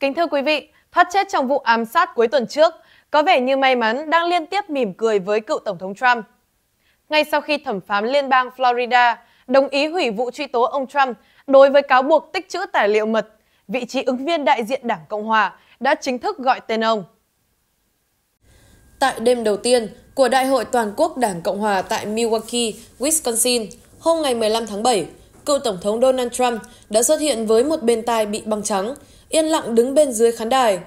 Kính thưa quý vị, thoát chết trong vụ ám sát cuối tuần trước, có vẻ như may mắn đang liên tiếp mỉm cười với cựu Tổng thống Trump. Ngay sau khi thẩm phán liên bang Florida đồng ý hủy vụ truy tố ông Trump đối với cáo buộc tích trữ tài liệu mật, vị trí ứng viên đại diện Đảng Cộng Hòa đã chính thức gọi tên ông. Tại đêm đầu tiên của Đại hội Toàn quốc Đảng Cộng Hòa tại Milwaukee, Wisconsin, hôm ngày 15 tháng 7, cựu Tổng thống Donald Trump đã xuất hiện với một bên tai bị băng trắng, yên lặng đứng bên dưới khán đài.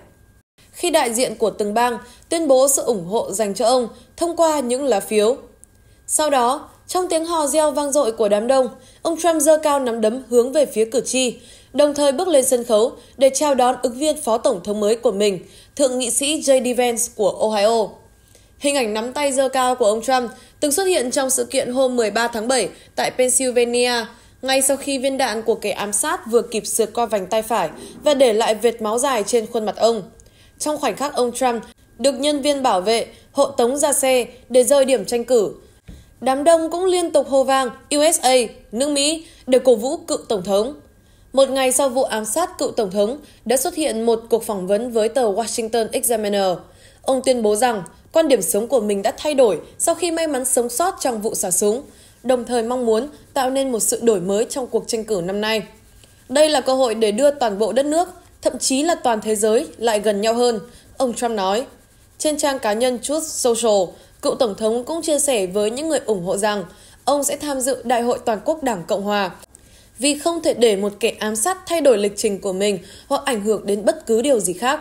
Khi đại diện của từng bang tuyên bố sự ủng hộ dành cho ông thông qua những lá phiếu. Sau đó, trong tiếng hò reo vang dội của đám đông, ông Trump giơ cao nắm đấm hướng về phía cử tri, đồng thời bước lên sân khấu để chào đón ứng viên phó tổng thống mới của mình, thượng nghị sĩ J.D. Vance của Ohio. Hình ảnh nắm tay giơ cao của ông Trump từng xuất hiện trong sự kiện hôm 13 tháng 7 tại Pennsylvania – ngay sau khi viên đạn của kẻ ám sát vừa kịp sượt qua vành tay phải và để lại vệt máu dài trên khuôn mặt ông. Trong khoảnh khắc ông Trump được nhân viên bảo vệ hộ tống ra xe để rời điểm tranh cử. Đám đông cũng liên tục hô vang USA, nước Mỹ để cổ vũ cựu tổng thống. Một ngày sau vụ ám sát cựu tổng thống, đã xuất hiện một cuộc phỏng vấn với tờ Washington Examiner. Ông tuyên bố rằng quan điểm sống của mình đã thay đổi sau khi may mắn sống sót trong vụ xả súng đồng thời mong muốn tạo nên một sự đổi mới trong cuộc tranh cử năm nay. Đây là cơ hội để đưa toàn bộ đất nước, thậm chí là toàn thế giới lại gần nhau hơn, ông Trump nói. Trên trang cá nhân Truth Social, cựu Tổng thống cũng chia sẻ với những người ủng hộ rằng ông sẽ tham dự Đại hội Toàn quốc Đảng Cộng Hòa vì không thể để một kẻ ám sát thay đổi lịch trình của mình hoặc ảnh hưởng đến bất cứ điều gì khác.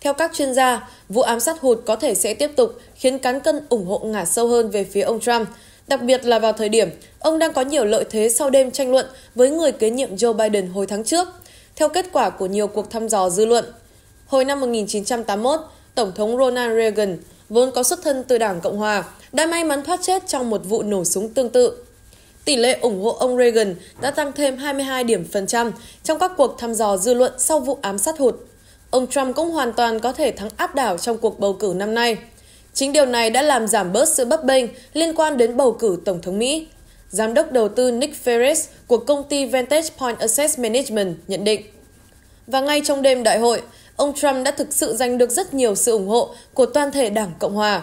Theo các chuyên gia, vụ ám sát hụt có thể sẽ tiếp tục khiến cán cân ủng hộ ngả sâu hơn về phía ông Trump, đặc biệt là vào thời điểm ông đang có nhiều lợi thế sau đêm tranh luận với người kế nhiệm Joe Biden hồi tháng trước, theo kết quả của nhiều cuộc thăm dò dư luận. Hồi năm 1981, Tổng thống Ronald Reagan, vốn có xuất thân từ Đảng Cộng Hòa, đã may mắn thoát chết trong một vụ nổ súng tương tự. Tỷ lệ ủng hộ ông Reagan đã tăng thêm 22 điểm phần trăm trong các cuộc thăm dò dư luận sau vụ ám sát hụt. Ông Trump cũng hoàn toàn có thể thắng áp đảo trong cuộc bầu cử năm nay. Chính điều này đã làm giảm bớt sự bấp bênh liên quan đến bầu cử Tổng thống Mỹ. Giám đốc đầu tư Nick Ferris của công ty Vantage Point Asset Management nhận định. Và ngay trong đêm đại hội, ông Trump đã thực sự giành được rất nhiều sự ủng hộ của toàn thể Đảng Cộng Hòa.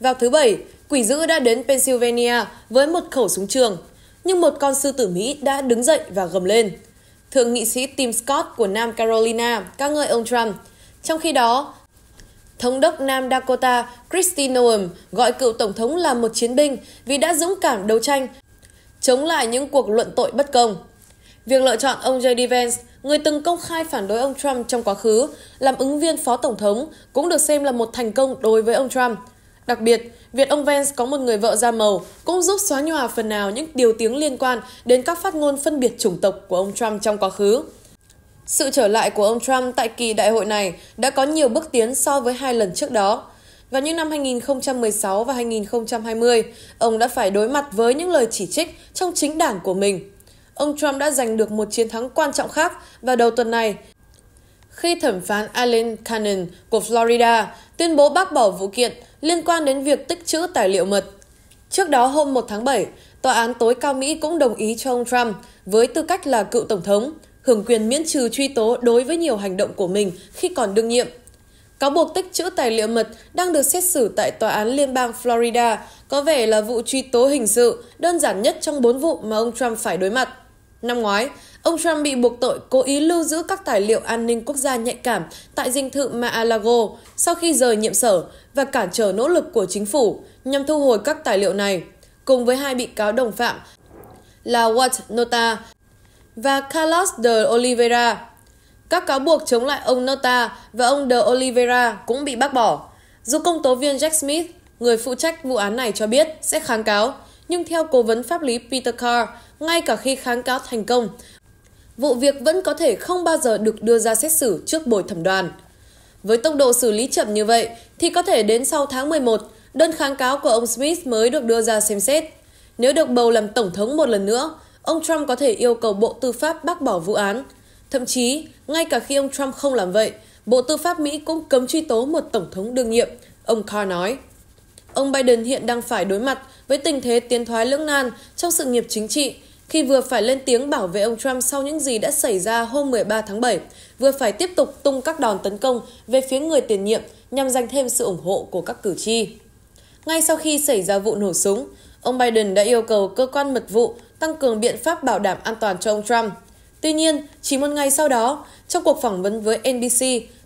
Vào thứ Bảy, quỷ dữ đã đến Pennsylvania với một khẩu súng trường, nhưng một con sư tử Mỹ đã đứng dậy và gầm lên. Thượng nghị sĩ Tim Scott của Nam Carolina ca ngợi ông Trump. Trong khi đó, Thống đốc Nam Dakota Kristi Noem gọi cựu Tổng thống là một chiến binh vì đã dũng cảm đấu tranh, chống lại những cuộc luận tội bất công. Việc lựa chọn ông J.D. Vance, người từng công khai phản đối ông Trump trong quá khứ, làm ứng viên phó tổng thống cũng được xem là một thành công đối với ông Trump. Đặc biệt, việc ông Vance có một người vợ da màu cũng giúp xóa nhòa phần nào những điều tiếng liên quan đến các phát ngôn phân biệt chủng tộc của ông Trump trong quá khứ. Sự trở lại của ông Trump tại kỳ đại hội này đã có nhiều bước tiến so với hai lần trước đó. Vào những năm 2016 và 2020, ông đã phải đối mặt với những lời chỉ trích trong chính đảng của mình. Ông Trump đã giành được một chiến thắng quan trọng khác vào đầu tuần này khi thẩm phán Alan Cannon của Florida tuyên bố bác bỏ vụ kiện liên quan đến việc tích trữ tài liệu mật. Trước đó hôm 1 tháng 7, Tòa án tối cao Mỹ cũng đồng ý cho ông Trump với tư cách là cựu tổng thống hưởng quyền miễn trừ truy tố đối với nhiều hành động của mình khi còn đương nhiệm. Cáo buộc tích trữ tài liệu mật đang được xét xử tại Tòa án Liên bang Florida có vẻ là vụ truy tố hình sự đơn giản nhất trong bốn vụ mà ông Trump phải đối mặt. Năm ngoái, ông Trump bị buộc tội cố ý lưu giữ các tài liệu an ninh quốc gia nhạy cảm tại dinh thự Mar-a-Lago sau khi rời nhiệm sở và cản trở nỗ lực của chính phủ nhằm thu hồi các tài liệu này, cùng với hai bị cáo đồng phạm là Watt Nota và Carlos de Oliveira. Các cáo buộc chống lại ông Nota và ông de Oliveira cũng bị bác bỏ. Dù công tố viên Jack Smith, người phụ trách vụ án này cho biết sẽ kháng cáo, nhưng theo cố vấn pháp lý Peter Carr, ngay cả khi kháng cáo thành công, vụ việc vẫn có thể không bao giờ được đưa ra xét xử trước bồi thẩm đoàn. Với tốc độ xử lý chậm như vậy thì có thể đến sau tháng 11, đơn kháng cáo của ông Smith mới được đưa ra xem xét. Nếu được bầu làm tổng thống một lần nữa, ông Trump có thể yêu cầu Bộ Tư pháp bác bỏ vụ án. Thậm chí, ngay cả khi ông Trump không làm vậy, Bộ Tư pháp Mỹ cũng cấm truy tố một tổng thống đương nhiệm, ông Carr nói. Ông Biden hiện đang phải đối mặt với tình thế tiến thoái lưỡng nan trong sự nghiệp chính trị khi vừa phải lên tiếng bảo vệ ông Trump sau những gì đã xảy ra hôm 13 tháng 7, vừa phải tiếp tục tung các đòn tấn công về phía người tiền nhiệm nhằm giành thêm sự ủng hộ của các cử tri. Ngay sau khi xảy ra vụ nổ súng, ông Biden đã yêu cầu cơ quan mật vụ tăng cường biện pháp bảo đảm an toàn cho ông Trump. Tuy nhiên, chỉ một ngày sau đó, trong cuộc phỏng vấn với NBC,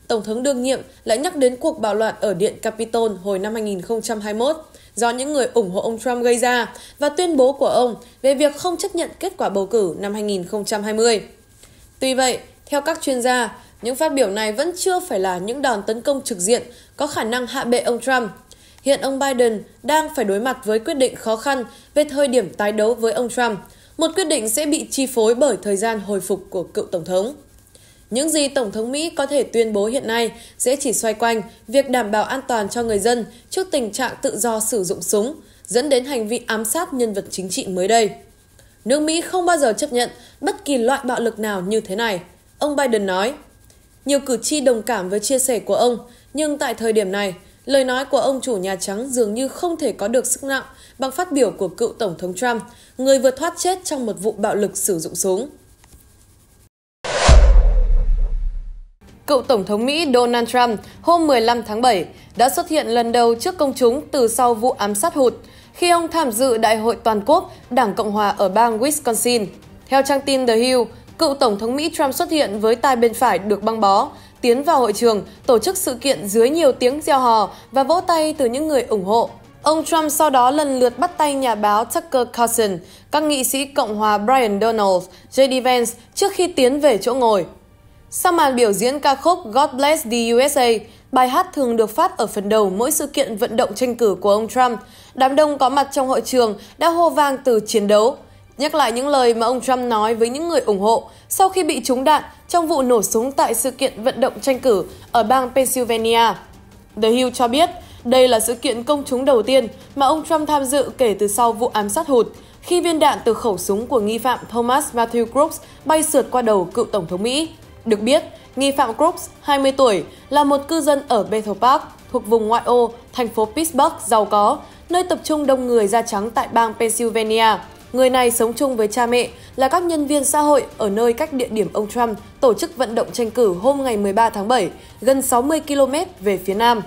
Tổng thống đương nhiệm lại nhắc đến cuộc bạo loạn ở Điện Capitol hồi năm 2021 do những người ủng hộ ông Trump gây ra và tuyên bố của ông về việc không chấp nhận kết quả bầu cử năm 2020. Tuy vậy, theo các chuyên gia, những phát biểu này vẫn chưa phải là những đòn tấn công trực diện có khả năng hạ bệ ông Trump Hiện ông Biden đang phải đối mặt với quyết định khó khăn về thời điểm tái đấu với ông Trump, một quyết định sẽ bị chi phối bởi thời gian hồi phục của cựu Tổng thống. Những gì Tổng thống Mỹ có thể tuyên bố hiện nay sẽ chỉ xoay quanh việc đảm bảo an toàn cho người dân trước tình trạng tự do sử dụng súng, dẫn đến hành vi ám sát nhân vật chính trị mới đây. Nước Mỹ không bao giờ chấp nhận bất kỳ loại bạo lực nào như thế này, ông Biden nói. Nhiều cử tri đồng cảm với chia sẻ của ông, nhưng tại thời điểm này, Lời nói của ông chủ Nhà Trắng dường như không thể có được sức nặng bằng phát biểu của cựu Tổng thống Trump, người vừa thoát chết trong một vụ bạo lực sử dụng súng. Cựu Tổng thống Mỹ Donald Trump hôm 15 tháng 7 đã xuất hiện lần đầu trước công chúng từ sau vụ ám sát hụt khi ông tham dự Đại hội Toàn quốc Đảng Cộng Hòa ở bang Wisconsin. Theo trang tin The Hill, cựu Tổng thống Mỹ Trump xuất hiện với tai bên phải được băng bó, tiến vào hội trường, tổ chức sự kiện dưới nhiều tiếng reo hò và vỗ tay từ những người ủng hộ. Ông Trump sau đó lần lượt bắt tay nhà báo Tucker Carlson, các nghị sĩ Cộng hòa Brian Donald, J.D. Vance trước khi tiến về chỗ ngồi. Sau màn biểu diễn ca khúc God Bless the USA, bài hát thường được phát ở phần đầu mỗi sự kiện vận động tranh cử của ông Trump, đám đông có mặt trong hội trường đã hô vang từ chiến đấu nhắc lại những lời mà ông Trump nói với những người ủng hộ sau khi bị trúng đạn trong vụ nổ súng tại sự kiện vận động tranh cử ở bang Pennsylvania. The Hill cho biết đây là sự kiện công chúng đầu tiên mà ông Trump tham dự kể từ sau vụ ám sát hụt, khi viên đạn từ khẩu súng của nghi phạm Thomas Matthew Crooks bay sượt qua đầu cựu Tổng thống Mỹ. Được biết, nghi phạm Groves, 20 tuổi, là một cư dân ở Bethel Park, thuộc vùng ngoại ô, thành phố Pittsburgh giàu có, nơi tập trung đông người da trắng tại bang Pennsylvania. Người này sống chung với cha mẹ là các nhân viên xã hội ở nơi cách địa điểm ông Trump tổ chức vận động tranh cử hôm ngày 13 tháng 7, gần 60 km về phía nam.